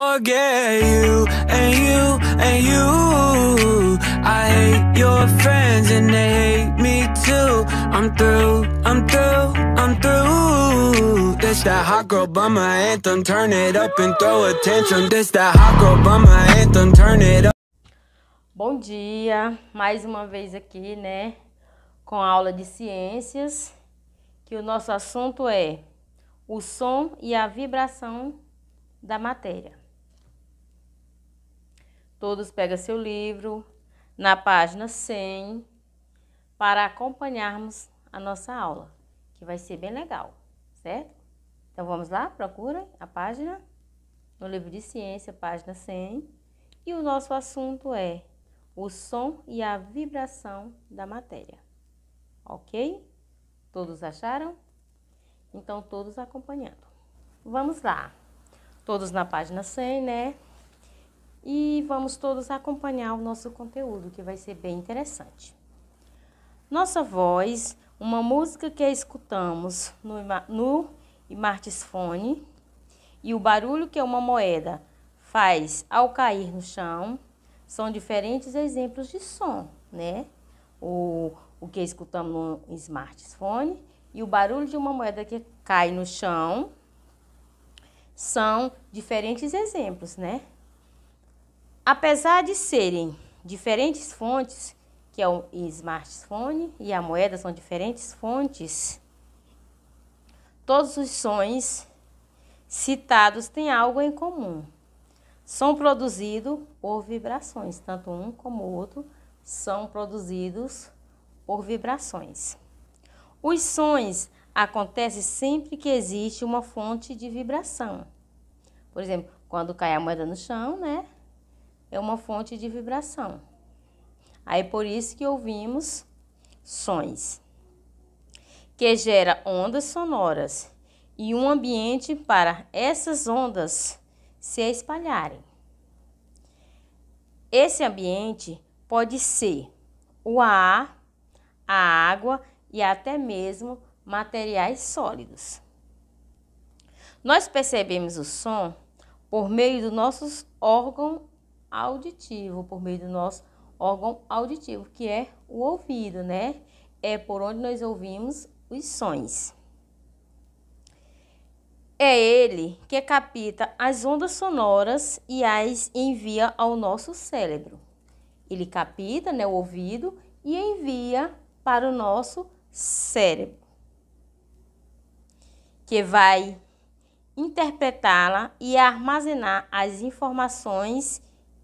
Forget you and you and you. I hate your friends and they hate me too. I'm through, I'm through, I'm through. This that hot girl bummer anthem, turn it up and throw attention. This that hot girl bummer anthem, turn it up. Bom dia, mais uma vez aqui, né, com a aula de ciências, que o nosso assunto é o som e a vibração da matéria. Todos pegam seu livro na página 100 para acompanharmos a nossa aula, que vai ser bem legal, certo? Então vamos lá, procurem a página no livro de ciência, página 100, e o nosso assunto é o som e a vibração da matéria. OK? Todos acharam? Então todos acompanhando. Vamos lá. Todos na página 100, né? e vamos todos acompanhar o nosso conteúdo, que vai ser bem interessante. Nossa voz, uma música que escutamos no, no smartphone e o barulho que uma moeda faz ao cair no chão são diferentes exemplos de som, né? O, o que escutamos no smartphone e o barulho de uma moeda que cai no chão são diferentes exemplos, né? Apesar de serem diferentes fontes, que é o smartphone e a moeda são diferentes fontes, todos os sons citados têm algo em comum. são produzidos por vibrações, tanto um como o outro são produzidos por vibrações. Os sons acontecem sempre que existe uma fonte de vibração. Por exemplo, quando cai a moeda no chão, né? é uma fonte de vibração. Aí por isso que ouvimos sons, que gera ondas sonoras e um ambiente para essas ondas se espalharem. Esse ambiente pode ser o ar, a água e até mesmo materiais sólidos. Nós percebemos o som por meio dos nossos órgãos auditivo, por meio do nosso órgão auditivo, que é o ouvido, né? É por onde nós ouvimos os sons. É ele que capta as ondas sonoras e as envia ao nosso cérebro. Ele capta, né, o ouvido e envia para o nosso cérebro, que vai interpretá-la e armazenar as informações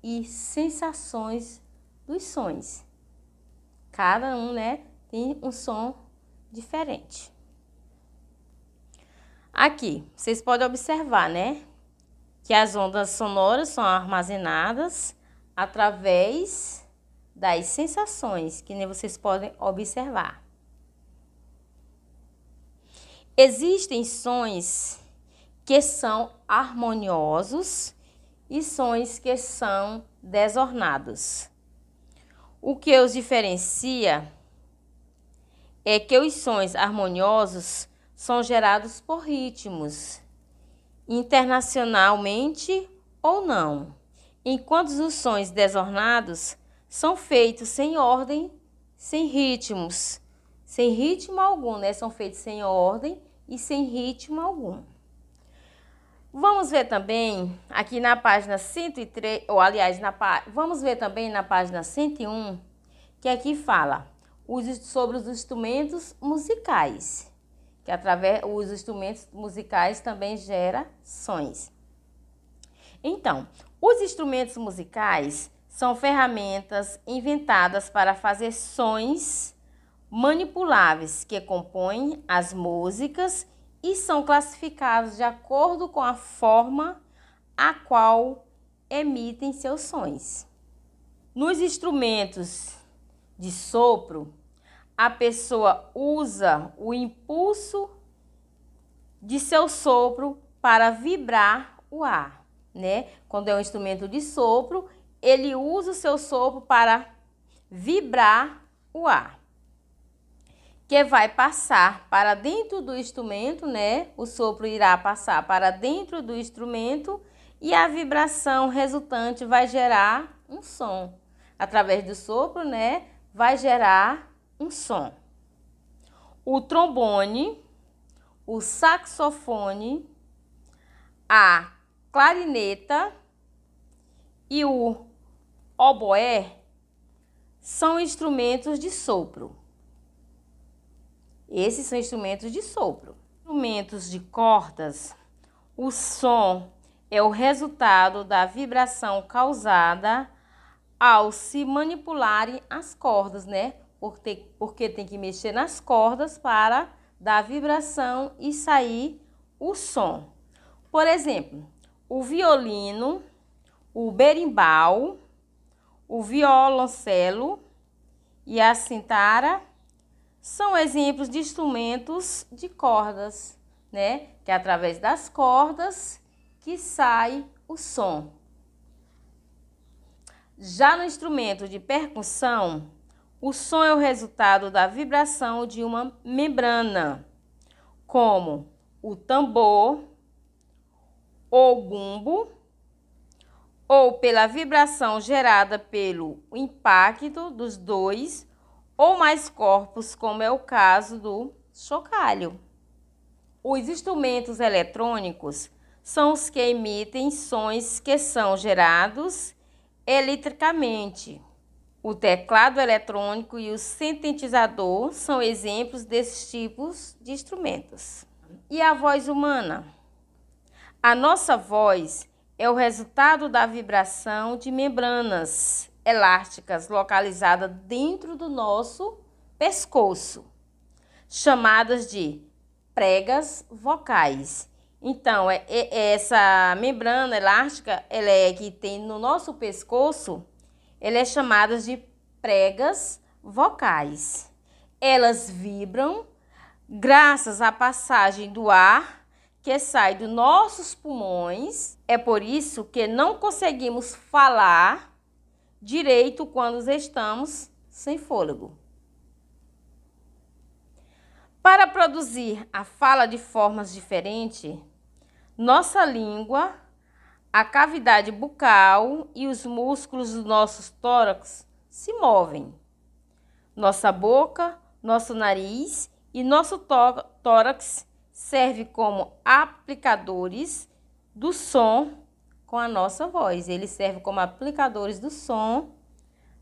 e sensações dos sons. Cada um, né, tem um som diferente. Aqui, vocês podem observar, né, que as ondas sonoras são armazenadas através das sensações, que nem vocês podem observar. Existem sons que são harmoniosos e sons que são desornados. O que os diferencia é que os sons harmoniosos são gerados por ritmos, internacionalmente ou não, enquanto os sons desornados são feitos sem ordem, sem ritmos, sem ritmo algum, né? São feitos sem ordem e sem ritmo algum. Vamos ver também aqui na página 103, ou aliás, na, vamos ver também na página 101, que aqui fala sobre os instrumentos musicais, que através os instrumentos musicais também gera sons. Então, os instrumentos musicais são ferramentas inventadas para fazer sons manipuláveis que compõem as músicas e são classificados de acordo com a forma a qual emitem seus sons. Nos instrumentos de sopro, a pessoa usa o impulso de seu sopro para vibrar o ar, né? Quando é um instrumento de sopro, ele usa o seu sopro para vibrar o ar que vai passar para dentro do instrumento, né? O sopro irá passar para dentro do instrumento e a vibração resultante vai gerar um som. Através do sopro, né? Vai gerar um som. O trombone, o saxofone, a clarineta e o oboé são instrumentos de sopro. Esses são instrumentos de sopro. Instrumentos de cordas, o som é o resultado da vibração causada ao se manipularem as cordas, né? Porque, porque tem que mexer nas cordas para dar vibração e sair o som. Por exemplo, o violino, o berimbau, o violoncelo e a cintara são exemplos de instrumentos de cordas, né? Que é através das cordas que sai o som. Já no instrumento de percussão, o som é o resultado da vibração de uma membrana, como o tambor, ou bumbo, ou pela vibração gerada pelo impacto dos dois ou mais corpos, como é o caso do chocalho. Os instrumentos eletrônicos são os que emitem sons que são gerados eletricamente. O teclado eletrônico e o sintetizador são exemplos desses tipos de instrumentos. E a voz humana? A nossa voz é o resultado da vibração de membranas elásticas localizada dentro do nosso pescoço, chamadas de pregas vocais. Então, é, é, é, essa membrana elástica, ela é que tem no nosso pescoço, ela é chamada de pregas vocais. Elas vibram graças à passagem do ar que sai dos nossos pulmões. É por isso que não conseguimos falar direito quando estamos sem fôlego. Para produzir a fala de formas diferentes, nossa língua, a cavidade bucal e os músculos do nosso tórax se movem. Nossa boca, nosso nariz e nosso tórax servem como aplicadores do som com a nossa voz. Eles servem como aplicadores do som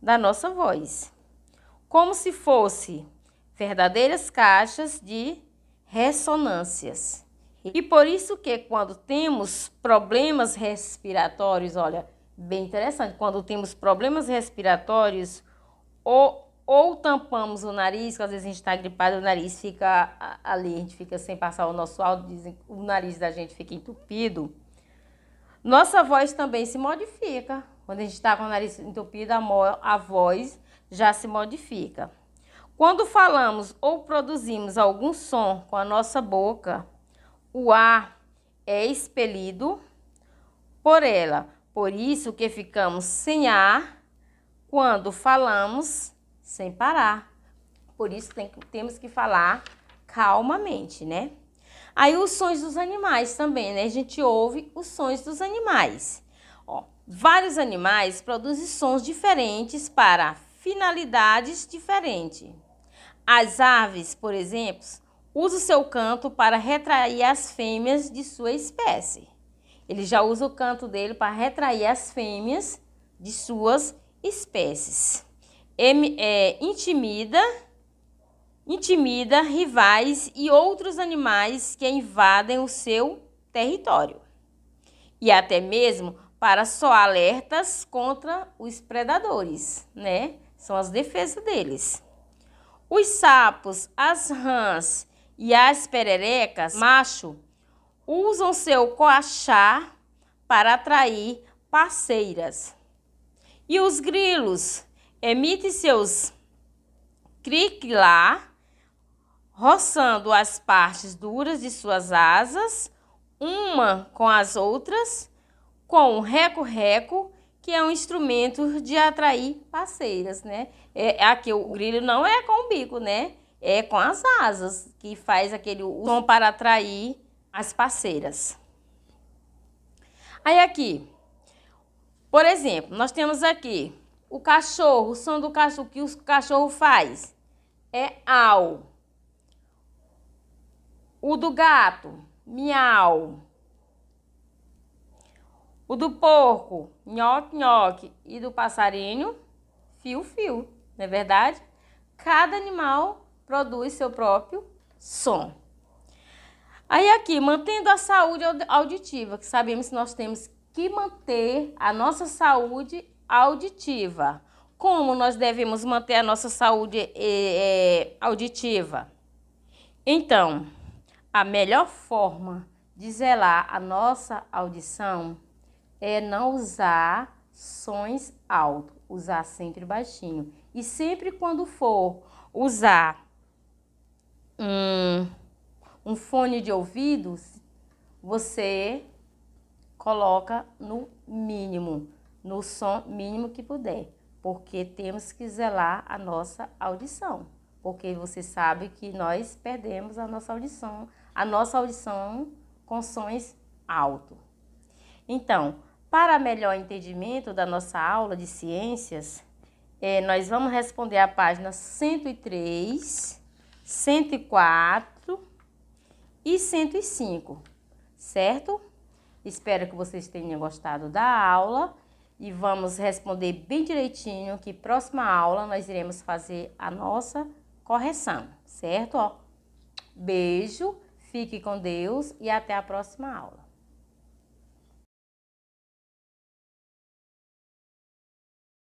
da nossa voz, como se fossem verdadeiras caixas de ressonâncias. E por isso que quando temos problemas respiratórios, olha, bem interessante, quando temos problemas respiratórios ou, ou tampamos o nariz, que às vezes a gente está gripado, o nariz fica ali, a gente fica sem passar o nosso áudio, dizem, o nariz da gente fica entupido nossa voz também se modifica. Quando a gente está com o nariz entupido, a voz já se modifica. Quando falamos ou produzimos algum som com a nossa boca, o ar é expelido por ela. Por isso que ficamos sem ar quando falamos sem parar. Por isso tem, temos que falar calmamente, né? Aí os sons dos animais também, né? A gente ouve os sons dos animais. Ó, vários animais produzem sons diferentes para finalidades diferentes. As aves, por exemplo, usam seu canto para retrair as fêmeas de sua espécie. Ele já usa o canto dele para retrair as fêmeas de suas espécies. é, intimida intimida rivais e outros animais que invadem o seu território e até mesmo para só alertas contra os predadores, né? São as defesas deles. Os sapos, as rãs e as pererecas macho usam seu coachá para atrair parceiras. E os grilos emitem seus criquilar roçando as partes duras de suas asas, uma com as outras, com o reco-reco, que é um instrumento de atrair parceiras, né? É, é aqui o grilo não é com o bico, né? É com as asas, que faz aquele som para atrair as parceiras. Aí aqui, por exemplo, nós temos aqui o cachorro, o som do cachorro, que o cachorro faz é au. O do gato, miau. O do porco, nhoque, nhoque. E do passarinho, fio, fio. Não é verdade? Cada animal produz seu próprio som. Aí aqui, mantendo a saúde auditiva, que sabemos que nós temos que manter a nossa saúde auditiva. Como nós devemos manter a nossa saúde é, auditiva? Então, a melhor forma de zelar a nossa audição é não usar sons altos, usar sempre baixinho. E sempre quando for usar um, um fone de ouvidos, você coloca no mínimo, no som mínimo que puder, porque temos que zelar a nossa audição, porque você sabe que nós perdemos a nossa audição a nossa audição com sons alto. Então, para melhor entendimento da nossa aula de ciências, é, nós vamos responder a página 103, 104 e 105, certo? Espero que vocês tenham gostado da aula e vamos responder bem direitinho que próxima aula nós iremos fazer a nossa correção, certo? Ó, beijo Fique com Deus e até a próxima aula.